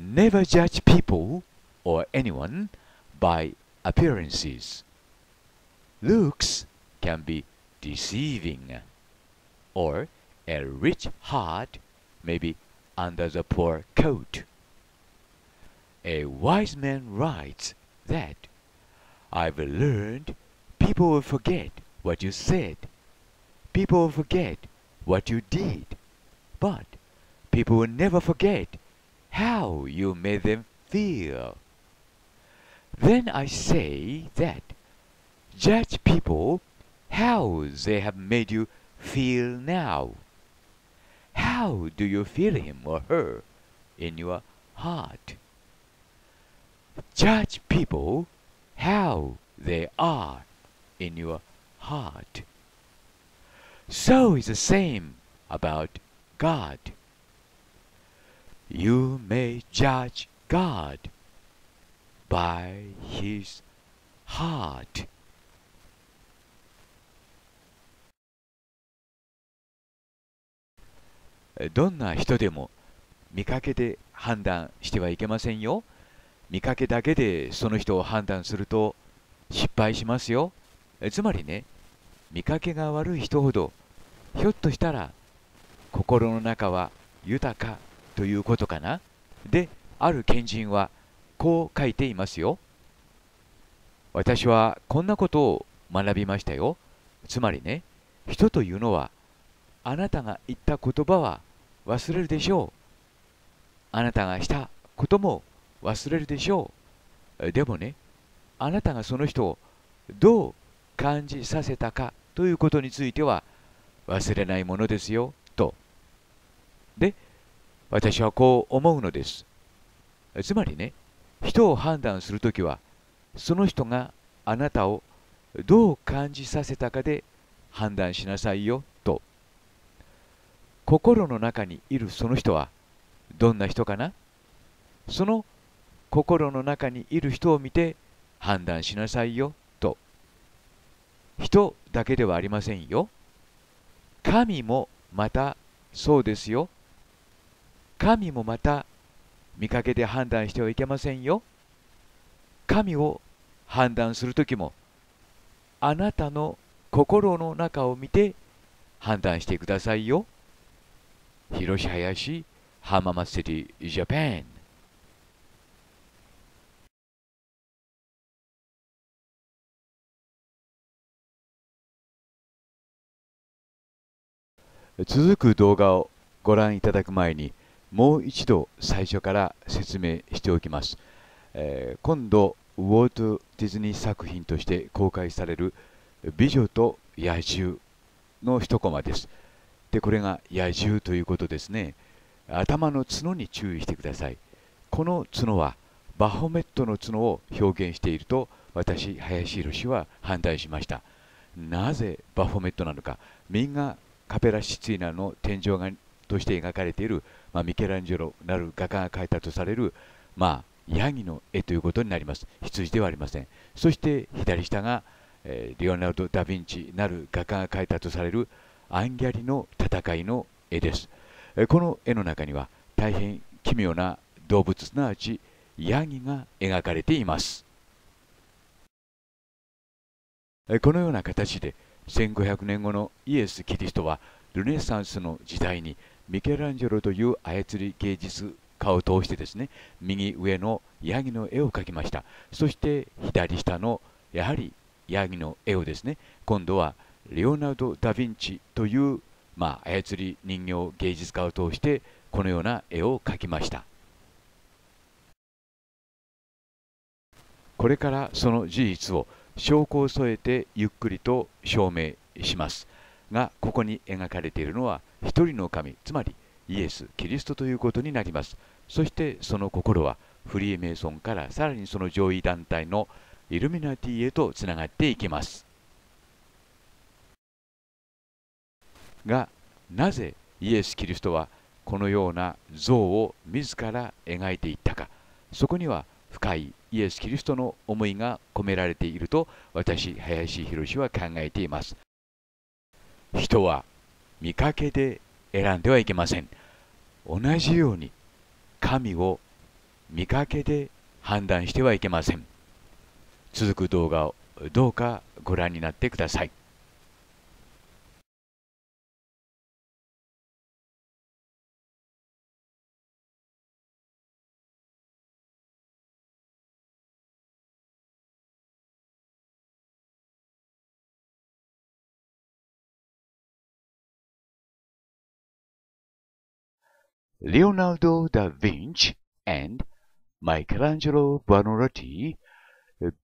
Never judge people or anyone by appearances. Looks can be deceiving, or a rich heart may be under the poor coat. A wise man writes that I've learned people will forget what you said, people will forget what you did, but people will never forget how you made them feel. Then I say that judge people how they have made you feel now. How do you feel him or her in your heart? Judge people how they are in your heart. So is the same about God. You may judge God by his heart.「どんな人でも見かけで判断してはいけませんよ。見かけだけでその人を判断すると失敗しますよ。つまりね、見かけが悪い人ほどひょっとしたら心の中は豊かということかなである賢人はこう書いていますよ私はこんなことを学びましたよつまりね人というのはあなたが言った言葉は忘れるでしょうあなたがしたことも忘れるでしょうでもねあなたがその人をどう感じさせたかということについては忘れないものですよとで私はこう思うのです。つまりね、人を判断するときは、その人があなたをどう感じさせたかで判断しなさいよと。心の中にいるその人はどんな人かなその心の中にいる人を見て判断しなさいよと。人だけではありませんよ。神もまたそうですよ。神もまた見かけて判断してはいけませんよ神を判断する時もあなたの心の中を見て判断してくださいよ広し林浜松シティジャパン続く動画をご覧いただく前にもう一度最初から説明しておきます、えー、今度ウォルト・ディズニー作品として公開される「美女と野獣」の一コマですでこれが野獣ということですね頭の角に注意してくださいこの角はバホメットの角を表現していると私林宏は判断しましたなぜバフォメットなのか、みんなカペラシツィーナの天井画として描かれているまあ、ミケランジェロなる画家が描いたとされる、まあ、ヤギの絵ということになります羊ではありませんそして左下が、えー、リオナルド・ダ・ヴィンチなる画家が描いたとされるアンギャリの戦いの絵です、えー、この絵の中には大変奇妙な動物すなわちヤギが描かれていますこのような形で1500年後のイエス・キリストはルネサンスの時代にミケランジェロという操り芸術家を通してですね右上のヤギの絵を描きましたそして左下のやはりヤギの絵をですね今度はレオナルド・ダ・ヴィンチという、まあ、操り人形芸術家を通してこのような絵を描きましたこれからその事実を証拠を添えてゆっくりと証明しますがここに描かれているのは一人の神つまりイエスキリストということになりますそしてその心はフリーメイソンからさらにその上位団体のイルミナティへとつながっていきますがなぜイエス・キリストはこのような像を自ら描いていったかそこには深いイエス・キリストの思いが込められていると私林博は考えています人は見かけで選んではいけません同じように神を見かけで判断してはいけません続く動画をどうかご覧になってください Leonardo da Vinci and Michelangelo Buonarroti,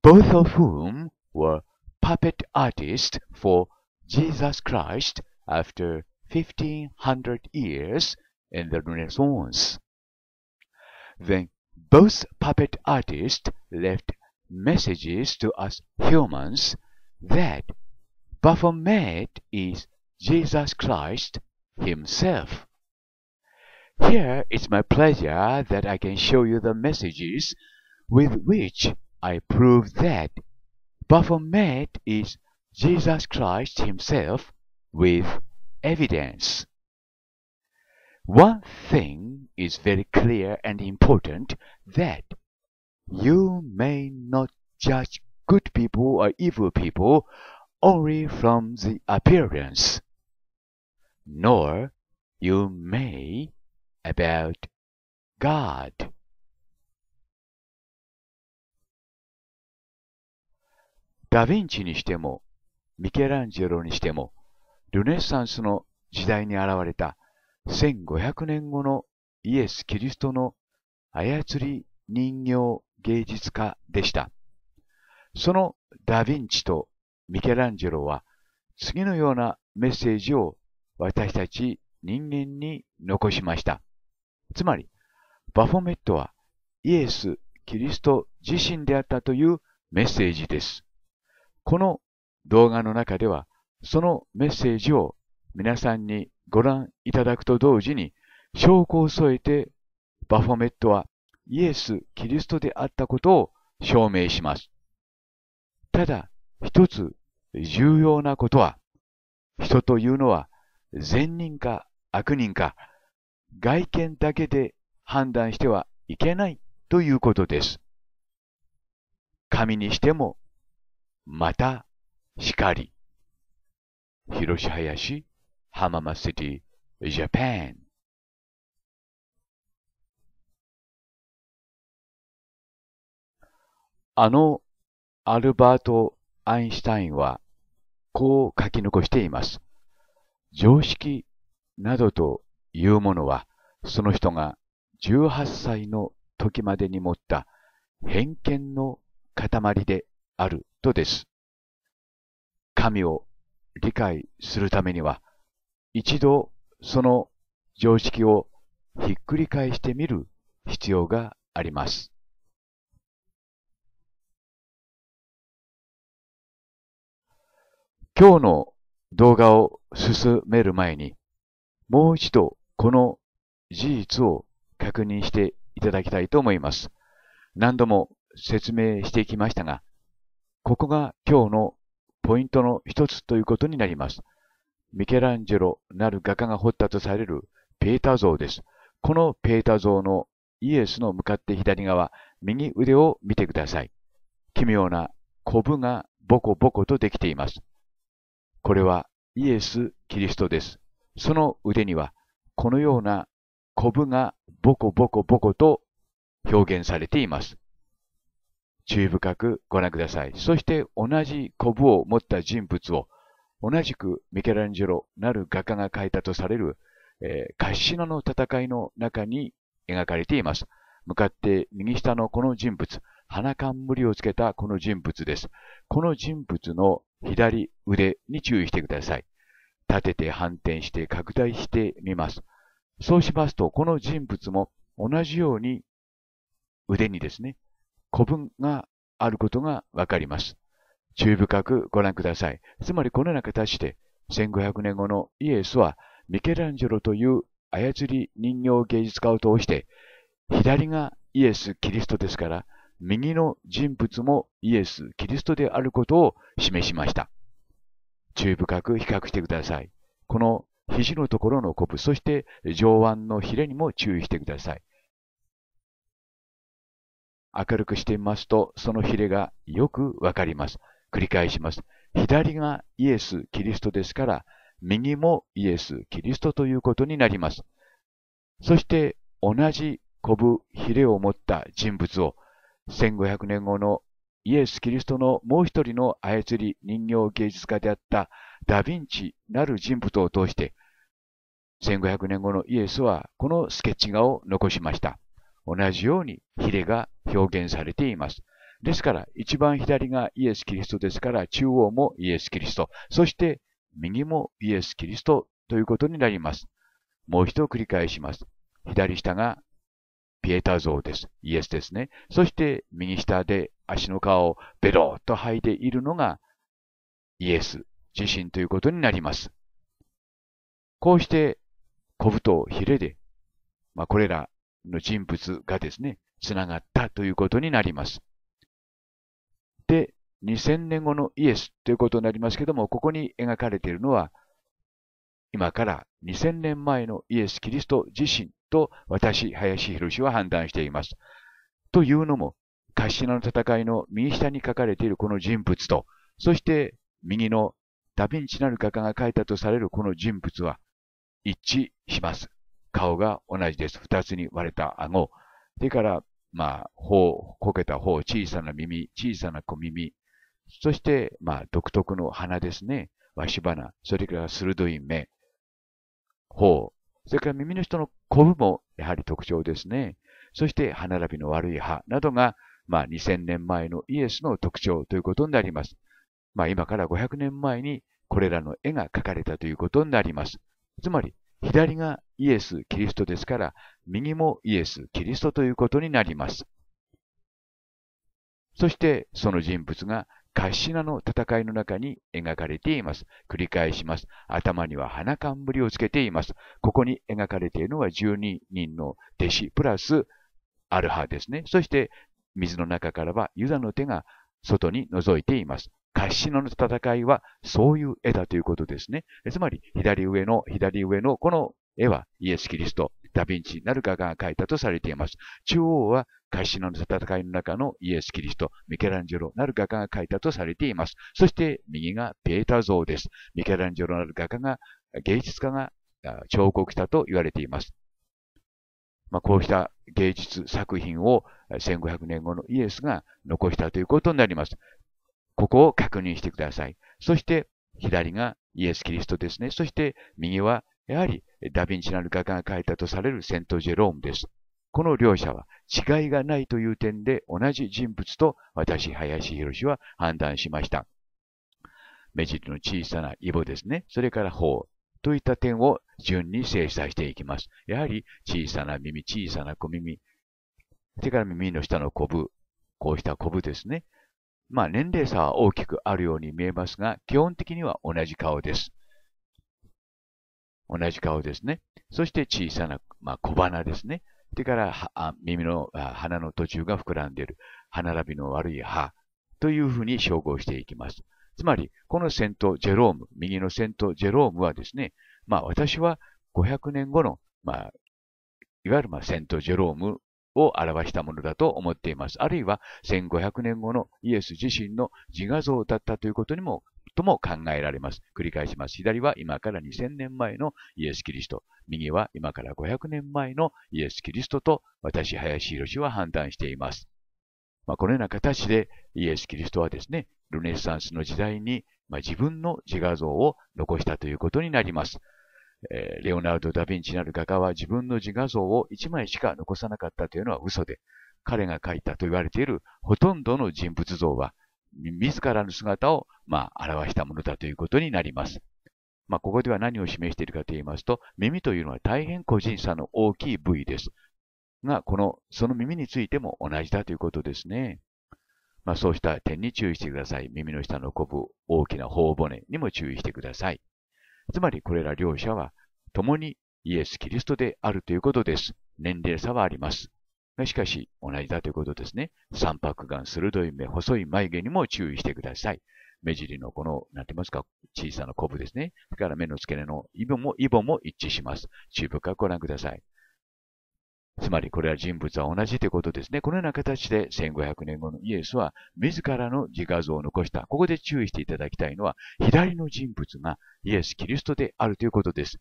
both of whom were puppet artists for Jesus Christ after 1500 years in the Renaissance. Then both puppet artists left messages to us humans that Baphomet is Jesus Christ himself. Here it's my pleasure that I can show you the messages with which I prove that Baphomet is Jesus Christ Himself with evidence. One thing is very clear and important that you may not judge good people or evil people only from the appearance, nor you may about God. ダヴィンチにしても、ミケランジェロにしても、ルネッサンスの時代に現れた1500年後のイエス・キリストの操り人形芸術家でした。そのダ・ヴィンチとミケランジェロは次のようなメッセージを私たち人間に残しました。つまり、バフォメットはイエス・キリスト自身であったというメッセージです。この動画の中では、そのメッセージを皆さんにご覧いただくと同時に、証拠を添えて、バフォメットはイエス・キリストであったことを証明します。ただ、一つ重要なことは、人というのは善人か悪人か、外見だけで判断してはいけないということです。神にしても、また、しかり。広し林、浜松シティ、ジャパン。あのアルバート・アインシュタインはこう書き残しています。常識などというものは、その人が18歳の時までに持った偏見の塊であるとです。神を理解するためには、一度その常識をひっくり返してみる必要があります。今日の動画を進める前に、もう一度この事実を確認していただきたいと思います。何度も説明してきましたが、ここが今日のポイントの一つということになります。ミケランジェロなる画家が彫ったとされるペータ像です。このペータ像のイエスの向かって左側、右腕を見てください。奇妙なコブがボコボコとできています。これはイエス・キリストです。その腕にはこのようなコブがボコボコボコと表現されています。注意深くご覧ください。そして同じコブを持った人物を同じくミケランジェロなる画家が描いたとされる、えー、カッシノの戦いの中に描かれています。向かって右下のこの人物、花冠をつけたこの人物です。この人物の左腕に注意してください。立てて反転して拡大してみます。そうしますと、この人物も同じように腕にですね、古文があることがわかります。注意深くご覧ください。つまりこのような形で、1500年後のイエスは、ミケランジェロという操り人形芸術家を通して、左がイエス・キリストですから、右の人物もイエス・キリストであることを示しました。注意深く比較してください。この肘のところのコブ、そして上腕のヒレにも注意してください。明るくしてみますと、そのヒレがよくわかります。繰り返します。左がイエス・キリストですから、右もイエス・キリストということになります。そして同じコブヒレを持った人物を1500年後のイエス・キリストのもう一人の操り人形芸術家であったダ・ヴィンチなる人物を通して、1500年後のイエスはこのスケッチ画を残しました。同じようにヒレが表現されています。ですから、一番左がイエス・キリストですから、中央もイエス・キリスト、そして右もイエス・キリストということになります。もう一度繰り返します。左下がピエタ像です。イエスですね。そして右下で足の皮をベロッと吐いているのがイエス自身ということになります。こうして小太をヒレで、まあ、これらの人物がですね、つながったということになります。で、2000年後のイエスということになりますけども、ここに描かれているのは、今から2000年前のイエス・キリスト自身と私、林博は判断しています。というのも、カシナの戦いの右下に書かれているこの人物と、そして右のダヴィンチなる画家が描いたとされるこの人物は一致します。顔が同じです。二つに割れた顎。それから、まあ、頬、こけた頬、小さな耳、小さな小耳。そして、まあ、独特の鼻ですね。わし鼻。それから鋭い目。頬。それから耳の人のコブもやはり特徴ですね。そして歯並びの悪い歯などがまあ、2000年前のイエスの特徴ということになります。まあ、今から500年前にこれらの絵が描かれたということになります。つまり、左がイエス・キリストですから、右もイエス・キリストということになります。そして、その人物がカッシナの戦いの中に描かれています。繰り返します。頭には花冠をつけています。ここに描かれているのは12人の弟子プラスアルハですね。そして水の中からはユダの手が外に覗いています。カシノの戦いはそういう絵だということですね。つまり、左上の、左上のこの絵はイエス・キリスト、ダ・ヴィンチ・ナルカが描いたとされています。中央はカシノの戦いの中のイエス・キリスト、ミケランジェロ・ナルカが描いたとされています。そして右がベータ像です。ミケランジェロ・ナルカが芸術家が彫刻したと言われています。まあ、こうした芸術作品を1500年後のイエスが残したということになります。ここを確認してください。そして左がイエス・キリストですね。そして右はやはりダヴィンチなる画家が描いたとされるセント・ジェロームです。この両者は違いがないという点で同じ人物と私、林博は判断しました。目尻の小さなイボですね。それから頬。といった点を順に精査していきます。やはり、小さな耳、小さな小耳、手から耳の下のコブ、こうしたコブですね。まあ、年齢差は大きくあるように見えますが、基本的には同じ顔です。同じ顔ですね。そして小さな、まあ、小鼻ですね。それから耳の鼻の途中が膨らんでいる。歯並びの悪い歯というふうに照合していきます。つまり、このセント・ジェローム、右のセント・ジェロームはですね、まあ私は500年後の、まあ、いわゆるまあセント・ジェロームを表したものだと思っています。あるいは1500年後のイエス自身の自画像だったということにも、とも考えられます。繰り返します。左は今から2000年前のイエス・キリスト。右は今から500年前のイエス・キリストと私、林博士は判断しています。まあ、このような形でイエス・キリストはですね、ルネサンスの時代に、まあ、自分の自画像を残したということになります。えー、レオナルド・ダ・ヴィンチなる画家は自分の自画像を1枚しか残さなかったというのは嘘で、彼が描いたと言われているほとんどの人物像は、自らの姿を、まあ、表したものだということになります。まあ、ここでは何を示しているかと言いますと、耳というのは大変個人差の大きい部位です。が、この、その耳についても同じだということですね。まあ、そうした点に注意してください。耳の下のこぶ、大きな頬骨にも注意してください。つまり、これら両者は、共にイエス・キリストであるということです。年齢差はあります。しかし、同じだということですね。三白眼、鋭い目、細い眉毛にも注意してください。目尻のこの、なんて言いますか、小さなコブですね。それから目の付け根のイボも、イボも一致します。注意深くご覧ください。つまりこれは人物は同じということですね。このような形で1500年後のイエスは自らの自画像を残した。ここで注意していただきたいのは、左の人物がイエス・キリストであるということです。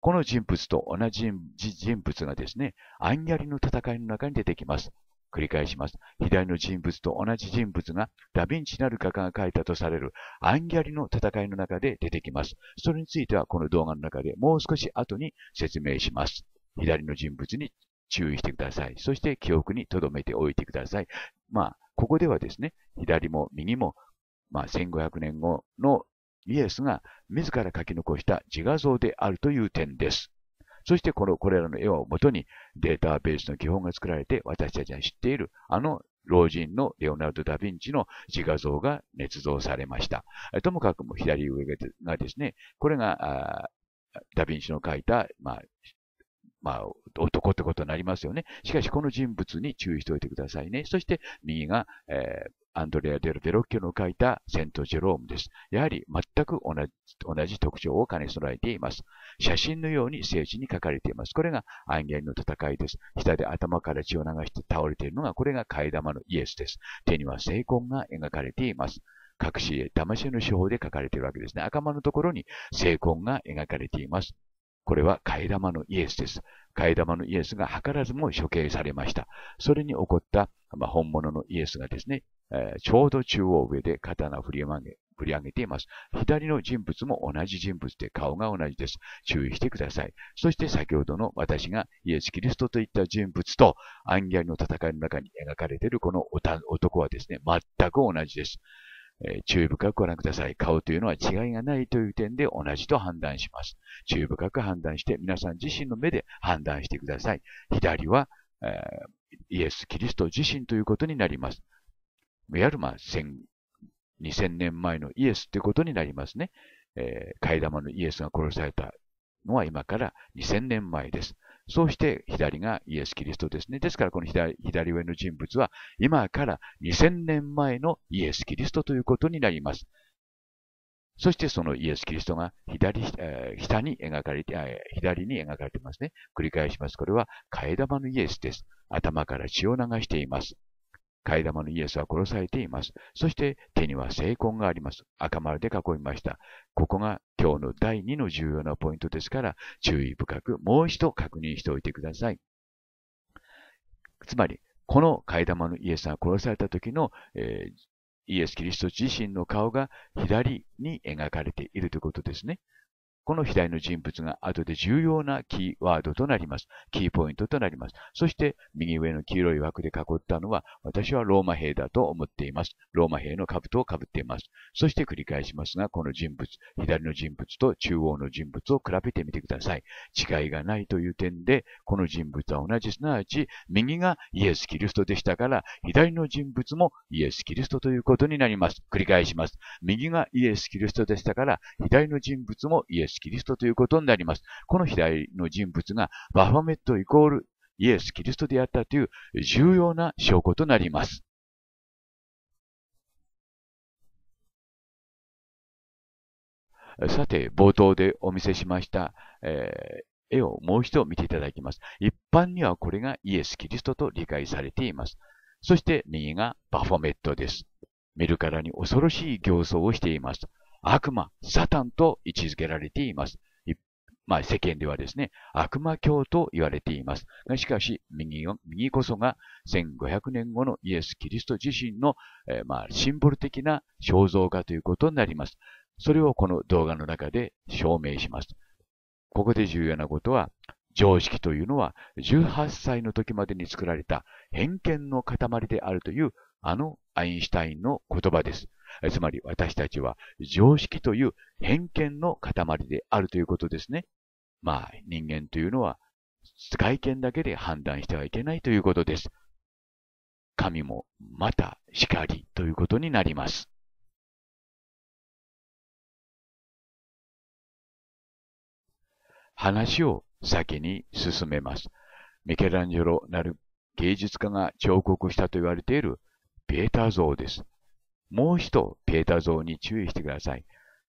この人物と同じ人物がですね、アンギャリの戦いの中に出てきます。繰り返します。左の人物と同じ人物がダヴィンチなる画家が描いたとされるアンギャリの戦いの中で出てきます。それについてはこの動画の中でもう少し後に説明します。左の人物に注意してください。そして記憶に留めておいてください。まあ、ここではですね、左も右も、まあ、1500年後のイエスが自ら書き残した自画像であるという点です。そしてこの、これらの絵をもとにデータベースの基本が作られて私たちが知っているあの老人のレオナルド・ダ・ヴィンチの自画像が捏造されました。ともかくも左上がですね、これがダ・ヴィンチの描いた、まあ、まあ、男ってことになりますよね。しかし、この人物に注意しておいてくださいね。そして、右が、えー、アンドレア・デル・デロッキョの書いたセント・ジェロームです。やはり全く同じ同じ特徴を兼ね備えています。写真のように聖地に書かれています。これが暗ンの戦いです。下で頭から血を流して倒れているのが、これが替え玉のイエスです。手には聖魂が描かれています。隠し絵、騙し絵の手法で書かれているわけですね。赤間のところに聖魂が描かれています。これは替え玉のイエスです。替え玉のイエスが図らずも処刑されました。それに起こった、まあ、本物のイエスがですね、えー、ちょうど中央上で刀振り上げ、振り上げています。左の人物も同じ人物で顔が同じです。注意してください。そして先ほどの私がイエス・キリストといった人物とアンギャリの戦いの中に描かれているこの男はですね、全く同じです。えー、注意深くご覧ください。顔というのは違いがないという点で同じと判断します。注意深く判断して、皆さん自身の目で判断してください。左は、えー、イエス・キリスト自身ということになります。いわゆる、2000年前のイエスということになりますね。えー、替え玉のイエスが殺されたのは今から2000年前です。そうして左がイエス・キリストですね。ですからこの左左上の人物は今から2000年前のイエス・キリストということになります。そしてそのイエス・キリストが左、下に描かれて、左に描かれていますね。繰り返します。これは替え玉のイエスです。頭から血を流しています。替え玉のイエスは殺されています。そして手には聖痕があります。赤丸で囲みました。ここが今日の第2の重要なポイントですから、注意深くもう一度確認しておいてください。つまり、この替え玉のイエスが殺された時の、えー、イエス・キリスト自身の顔が左に描かれているということですね。この左の人物が後で重要なキーワードとなります。キーポイントとなります。そして右上の黄色い枠で囲ったのは私はローマ兵だと思っています。ローマ兵の兜をかぶっています。そして繰り返しますが、この人物、左の人物と中央の人物を比べてみてください。違いがないという点で、この人物は同じ、すなわち右がイエス・キリストでしたから、左の人物もイエス・キリストということになります。繰り返します。右がイエス・キリストでしたから、左の人物もイエスス・キリストということになります。この左の人物がバファメットイコールイエス・キリストであったという重要な証拠となります。さて、冒頭でお見せしました、えー、絵をもう一度見ていただきます。一般にはこれがイエス・キリストと理解されています。そして右がバフォメットです。見るからに恐ろしい形相をしています。悪魔、サタンと位置づけられています。まあ、世間ではですね、悪魔教と言われています。しかし、右右こそが1500年後のイエス・キリスト自身の、えー、まあ、シンボル的な肖像画ということになります。それをこの動画の中で証明します。ここで重要なことは、常識というのは18歳の時までに作られた偏見の塊であるというあのアインシュタインの言葉です。つまり私たちは常識という偏見の塊であるということですね。まあ、人間というのは外見だけで判断してはいけないということです。神もまた光りということになります。話を先に進めます。ミケランジェロなる芸術家が彫刻したと言われているペータ像です。もう一度ペータ像に注意してください。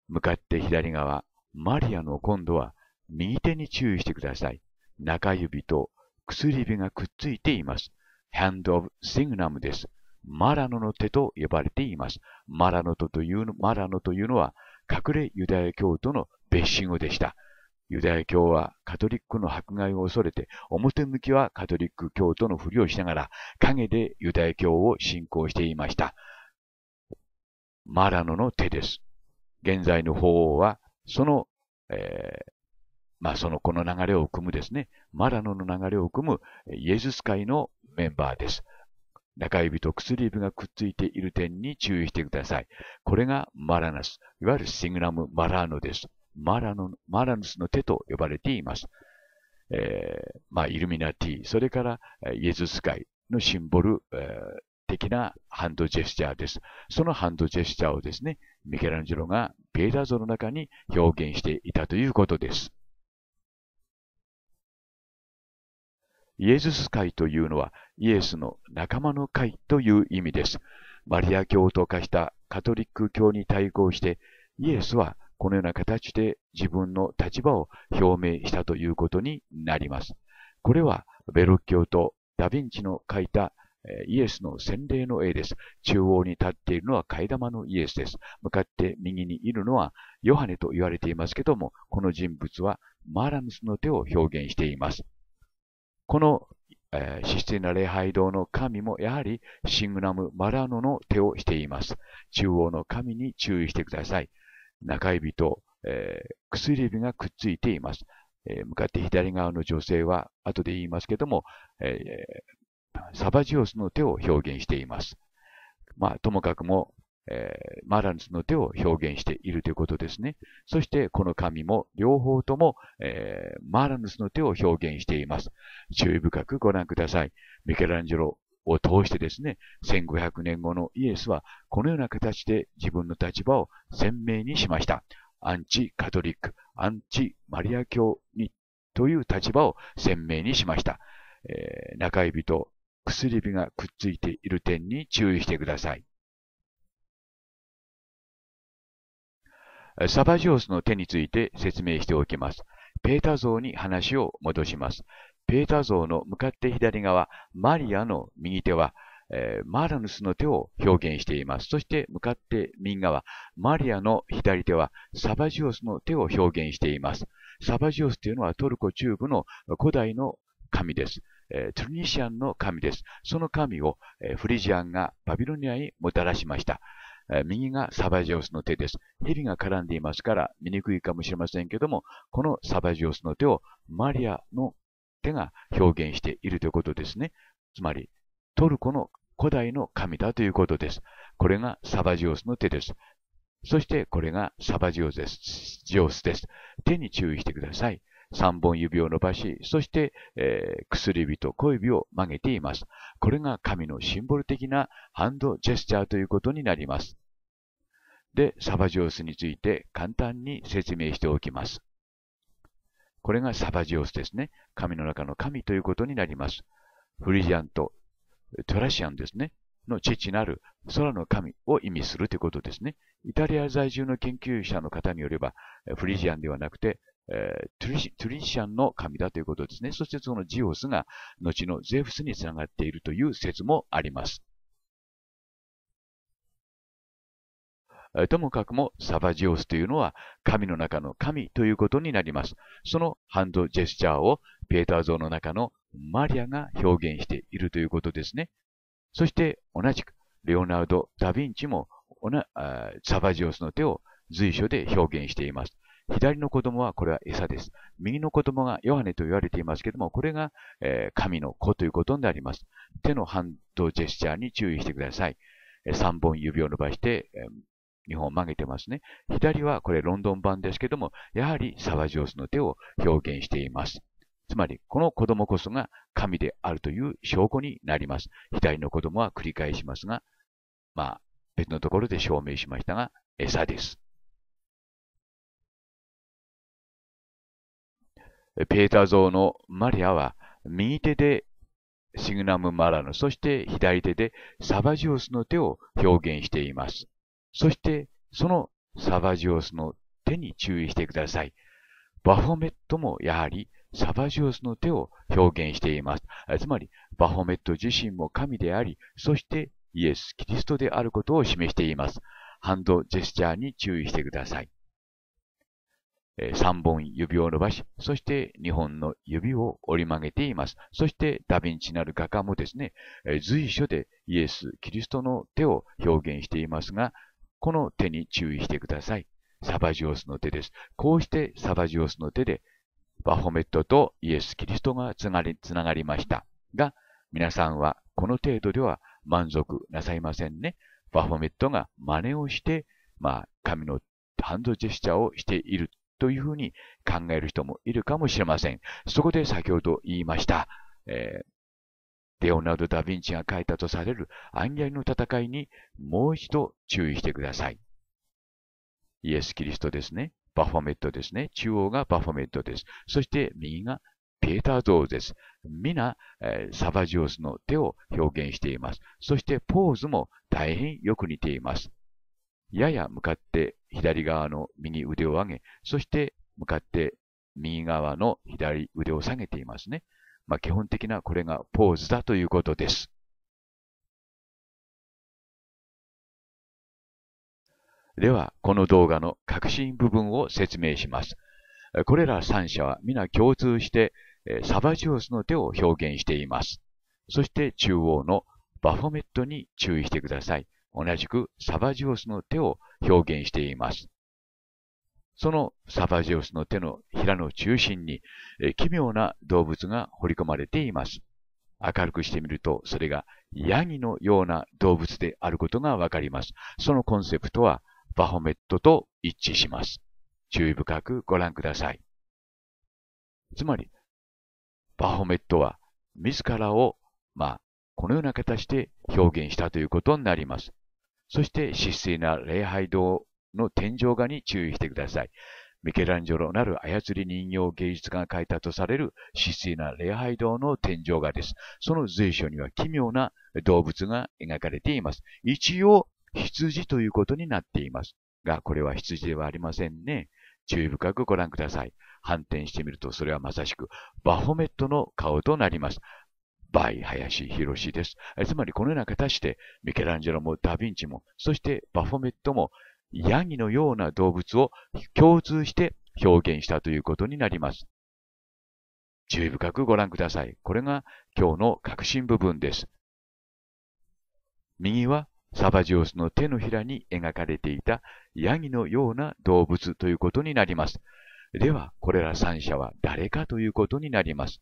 向かって左側、マリアの今度は右手に注意してください。中指と薬指がくっついています。hand of signum です。マラノの手と呼ばれています。マラノというのマラノというのは隠れユダヤ教徒の別紙語でした。ユダヤ教はカトリックの迫害を恐れて、表向きはカトリック教徒のふりをしながら、陰でユダヤ教を信仰していました。マラノの手です。現在の法王は、その、えー、まあ、その、この流れを組むですね、マラノの流れを組むイエズス会のメンバーです。中指と薬指がくっついている点に注意してください。これがマラナス、いわゆるシグラム・マラーノです。マラノマラヌスの手と呼ばれています。えー、まあ、イルミナティ、それからイエズス会のシンボル、えー、的なハンドジェスチャーです。そのハンドジェスチャーをですね、ミケランジェロがピーダ像の中に表現していたということです。イエズス会というのはイエスの仲間の会という意味です。マリア教徒化したカトリック教に対抗してイエスはこのような形で自分の立場を表明したということになります。これはベロッキ教とダヴィンチの書いたイエスの洗礼の絵です。中央に立っているのは替え玉のイエスです。向かって右にいるのはヨハネと言われていますけども、この人物はマラムスの手を表現しています。この、えー、システィナ礼拝堂の神もやはりシングナム・マラノの手をしています。中央の神に注意してください。中指と、えー、薬指がくっついています。向かって左側の女性は、後で言いますけども、サバジオスの手を表現しています。まあ、ともかくも、えー、マラヌスの手を表現しているということですね。そして、この神も両方とも、えー、マラヌスの手を表現しています。注意深くご覧ください。ミケランジェロを通してですね、1500年後のイエスはこのような形で自分の立場を鮮明にしました。アンチカトリック、アンチマリア教にという立場を鮮明にしました。えー、中指と薬指がくっついている点に注意してください。サバジオスの手について説明しておきます。ペータ像に話を戻します。ペータ像の向かって左側、マリアの右手は、えー、マラヌスの手を表現しています。そして向かって右側、マリアの左手はサバジオスの手を表現しています。サバジオスというのはトルコ中部の古代の神です。えトゥニシアンの神です。その神を、えフリジアンがバビロニアにもたらしました。右がサバジオスの手です。蛇が絡んでいますから見にくいかもしれませんけども、このサバジオスの手をマリアの手が表現しているということですね。つまり、トルコの古代の神だということです。これがサバジオスの手です。そしてこれがサバジオスです。手に注意してください。3本指を伸ばし、そして、えー、薬指と小指を曲げています。これが神のシンボル的なハンドジェスチャーということになります。で、サバジオスについて簡単に説明しておきます。これがサバジオスですね。神の中の神ということになります。フリジアンとトラシアンですね。の父なる空の神を意味するということですね。イタリア在住の研究者の方によれば、フリジアンではなくてえー、トゥリトゥリシアンの神だということですね。そしてそのジオスが後のゼウスにつながっているという説もあります。ともかくもサバジオスというのは神の中の神ということになります。そのハンドジェスチャーをペーター像の中のマリアが表現しているということですね。そして同じくレオナルド・ダ・ヴィンチもサバジオスの手を随所で表現しています。左の子供はこれは餌です。右の子供がヨハネと言われていますけども、これが、えー、神の子ということであります。手のハンドジェスチャーに注意してください。えー、3本指を伸ばして、えー、2本曲げてますね。左はこれロンドン版ですけども、やはりサバジオスの手を表現しています。つまり、この子供こそが神であるという証拠になります。左の子供は繰り返しますが、まあ、別のところで証明しましたが、餌です。ペーター像のマリアは、右手でシグナム・マラノ、そして左手でサバジオスの手を表現しています。そして、そのサバジオスの手に注意してください。バフォメットもやはりサバジオスの手を表現しています。つまり、バフォメット自身も神であり、そしてイエス・キリストであることを示しています。ハンドジェスチャーに注意してください。3本指を伸ばし、そして2本の指を折り曲げています。そしてダヴィンチなる画家もですね、随所でイエス・キリストの手を表現していますが、この手に注意してください。サバジオスの手です。こうしてサバジオスの手でバフォメットとイエス・キリストがつながりましたが、皆さんはこの程度では満足なさいませんね。バフォメットが真似をして、まあ、神のハンドジェスチャーをしているというふうに考える人もいるかもしれません。そこで先ほど言いました、えー、レオナルド・ダ・ヴィンチが書いたとされるアンギャの戦いにもう一度注意してください。イエス・キリストですね。バファメットですね。中央がバファメットです。そして右がペーター像です。皆、えー、サバジオスの手を表現しています。そしてポーズも大変よく似ています。やや向かって左側の右腕を上げ、そして向かって右側の左腕を下げていますね。まあ、基本的なこれがポーズだということです。では、この動画の核心部分を説明します。これら3者は皆共通して、サバジオスの手を表現しています。そして中央のバフォメットに注意してください。同じくサバジオスの手を表現しています。そのサバジオスの手のひらの中心に奇妙な動物が彫り込まれています。明るくしてみると、それがヤギのような動物であることがわかります。そのコンセプトはバホメットと一致します。注意深くご覧ください。つまり、バホメットは自らを、まあ、このような形で表現したということになります。そして失水な礼拝堂の天井画に注意してください。ミケランジェロなる操り人形芸術家が描いたとされる失水な礼拝堂の天井画です。その随所には奇妙な動物が描かれています。一応、羊ということになっています。が、これは羊ではありませんね。注意深くご覧ください。反転してみると、それはまさしく、バフォメットの顔となります。by 林博士です。つまりこのような形でミケランジェロもダヴィンチもそしてバフォメットもヤギのような動物を共通して表現したということになります。注意深くご覧ください。これが今日の核心部分です。右はサバジオスの手のひらに描かれていたヤギのような動物ということになります。では、これら三者は誰かということになります。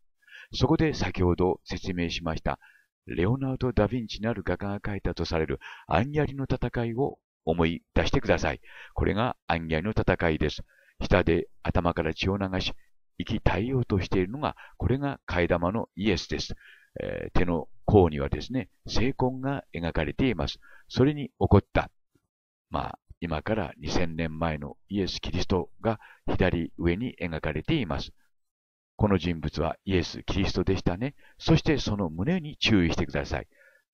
そこで先ほど説明しました、レオナルド・ダ・ヴィンチなる画家が描いたとされるアンギャリの戦いを思い出してください。これがアンギャリの戦いです。舌で頭から血を流し、息耐えようとしているのが、これが替え玉のイエスです。えー、手の甲にはですね、聖痕が描かれています。それに起こった、まあ、今から2000年前のイエス・キリストが左上に描かれています。この人物はイエス・キリストでしたね。そしてその胸に注意してください。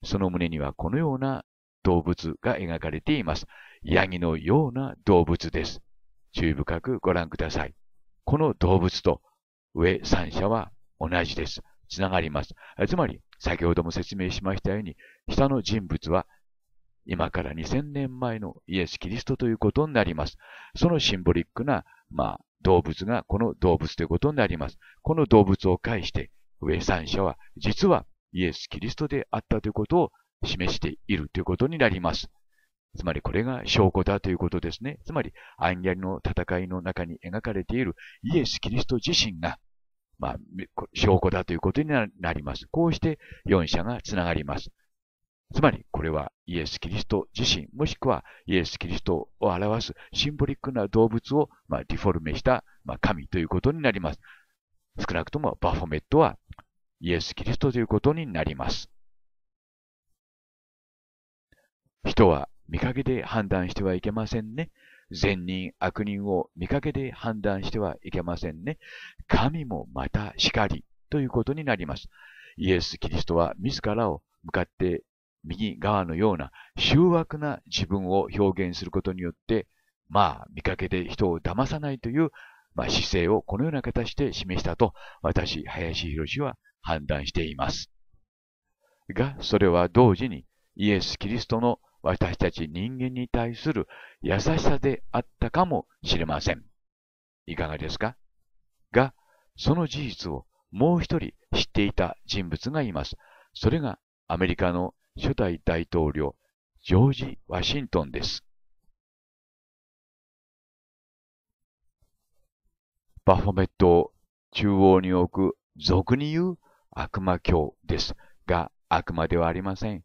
その胸にはこのような動物が描かれています。ヤギのような動物です。注意深くご覧ください。この動物と上三者は同じです。つながります。つまり、先ほども説明しましたように、下の人物は今から2000年前のイエス・キリストということになります。そのシンボリックな、まあ、動物がこの動物ということになります。この動物を介して、上三者は実はイエス・キリストであったということを示しているということになります。つまりこれが証拠だということですね。つまり、アンギャリの戦いの中に描かれているイエス・キリスト自身が、まあ、証拠だということになります。こうして4者が繋がります。つまり、これはイエス・キリスト自身、もしくはイエス・キリストを表すシンボリックな動物を、まあ、ディフォルメした、まあ、神ということになります。少なくともバフォメットはイエス・キリストということになります。人は見かけで判断してはいけませんね。善人、悪人を見かけで判断してはいけませんね。神もまたしかりということになります。イエス・キリストは自らを向かって右側のような醜悪な自分を表現することによって、まあ、見かけで人を騙さないという、まあ、姿勢をこのような形で示したと、私、林博士は判断しています。が、それは同時に、イエス・キリストの私たち人間に対する優しさであったかもしれません。いかがですかが、その事実をもう一人知っていた人物がいます。それがアメリカの初代大統領、ジョージ・ワシントンです。バフォメットを中央に置く俗に言う悪魔教ですが、悪魔ではありません。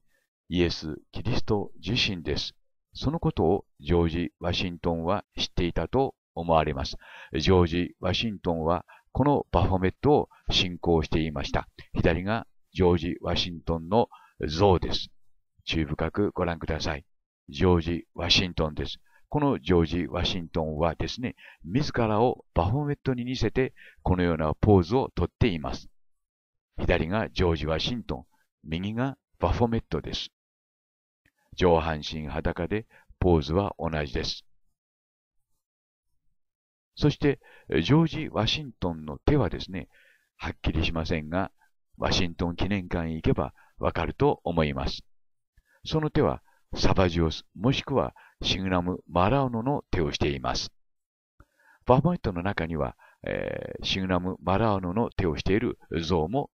イエス・キリスト自身です。そのことをジョージ・ワシントンは知っていたと思われます。ジョージ・ワシントンはこのバフォメットを信仰していました。左がジョージ・ワシントンの像です。注意深くご覧ください。ジョージ・ワシントンです。このジョージ・ワシントンはですね、自らをバフォメットに似せて、このようなポーズをとっています。左がジョージ・ワシントン、右がバフォメットです。上半身裸でポーズは同じです。そして、ジョージ・ワシントンの手はですね、はっきりしませんが、ワシントン記念館へ行けばわかると思います。その手はサバジオスもしくはシグナム・マラーノの手をしています。バーマイトの中には、えー、シグナム・マラーノの手をしている像も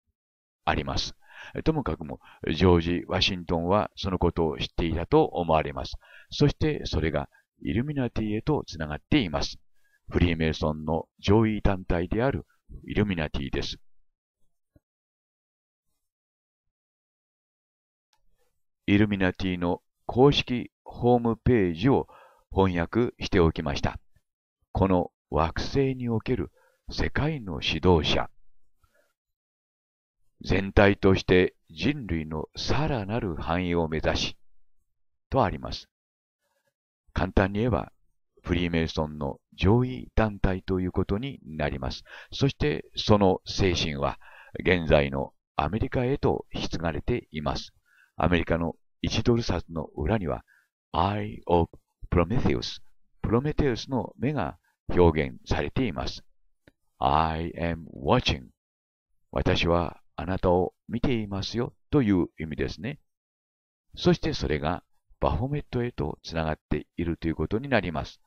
あります。ともかくも、ジョージ・ワシントンはそのことを知っていたと思われます。そしてそれがイルミナティへとつながっています。フリーメイソンの上位団体であるイルミナティです。イルミナティの公式ホームページを翻訳しておきました。この惑星における世界の指導者、全体として人類のさらなる繁栄を目指し、とあります。簡単に言えば、フリーメイソンの上位団体ということになります。そしてその精神は現在のアメリカへと引き継がれています。アメリカの1ドル札の裏には Eye of Prometheus プロメテウスの目が表現されています。I am watching 私はあなたを見ていますよという意味ですね。そしてそれがバフォメットへとつながっているということになります。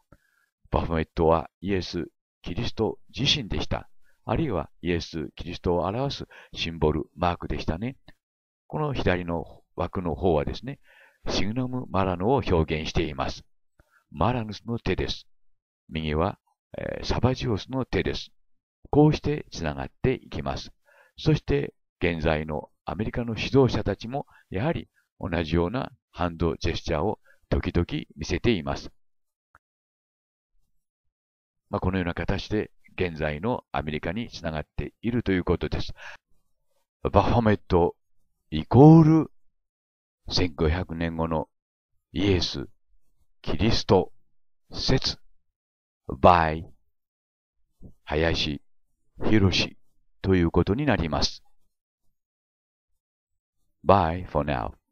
バフォメットはイエス・キリスト自身でした。あるいはイエス・キリストを表すシンボル、マークでしたね。この左の枠の方はですね、シグナム・マラノを表現しています。マラヌスの手です。右は、えー、サバジオスの手です。こうして繋がっていきます。そして現在のアメリカの指導者たちもやはり同じようなハンドジェスチャーを時々見せています。まあ、このような形で現在のアメリカに繋がっているということです。バファメットイコール1500年後のイエス、キリスト、説 by 林博ということになります。Bye for now.